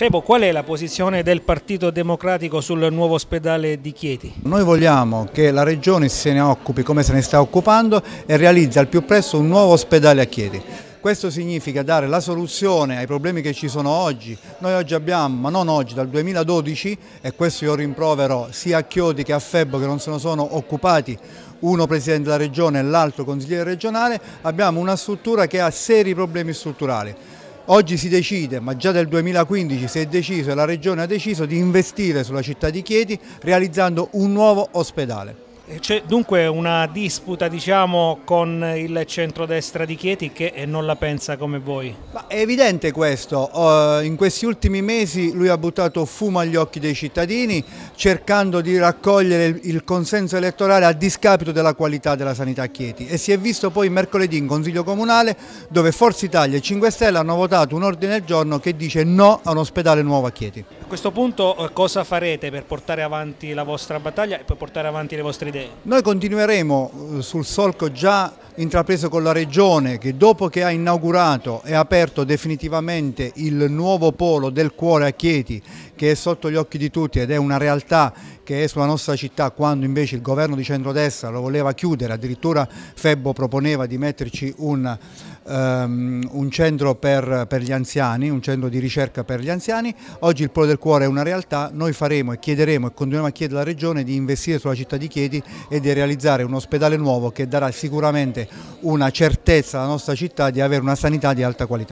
Febo, qual è la posizione del Partito Democratico sul nuovo ospedale di Chieti? Noi vogliamo che la Regione se ne occupi come se ne sta occupando e realizzi al più presto un nuovo ospedale a Chieti. Questo significa dare la soluzione ai problemi che ci sono oggi. Noi oggi abbiamo, ma non oggi, dal 2012, e questo io rimprovero sia a Chioti che a Febo che non se ne sono occupati, uno Presidente della Regione e l'altro Consigliere regionale, abbiamo una struttura che ha seri problemi strutturali. Oggi si decide, ma già nel 2015 si è deciso e la Regione ha deciso di investire sulla città di Chieti realizzando un nuovo ospedale. C'è dunque una disputa diciamo, con il centrodestra di Chieti che non la pensa come voi? Ma è evidente questo, uh, in questi ultimi mesi lui ha buttato fumo agli occhi dei cittadini cercando di raccogliere il, il consenso elettorale a discapito della qualità della sanità a Chieti e si è visto poi mercoledì in Consiglio Comunale dove Forza Italia e 5 Stelle hanno votato un ordine del giorno che dice no a un ospedale nuovo a Chieti questo punto eh, cosa farete per portare avanti la vostra battaglia e per portare avanti le vostre idee? Noi continueremo eh, sul solco già intrapreso con la Regione che dopo che ha inaugurato e aperto definitivamente il nuovo polo del cuore a Chieti che è sotto gli occhi di tutti ed è una realtà che è sulla nostra città quando invece il governo di centrodestra lo voleva chiudere, addirittura Febbo proponeva di metterci un, um, un centro per, per, gli anziani, un centro di ricerca per gli anziani, oggi il Polo del Cuore è una realtà, noi faremo e chiederemo e continuiamo a chiedere alla Regione di investire sulla città di Chieti e di realizzare un ospedale nuovo che darà sicuramente una certezza alla nostra città di avere una sanità di alta qualità.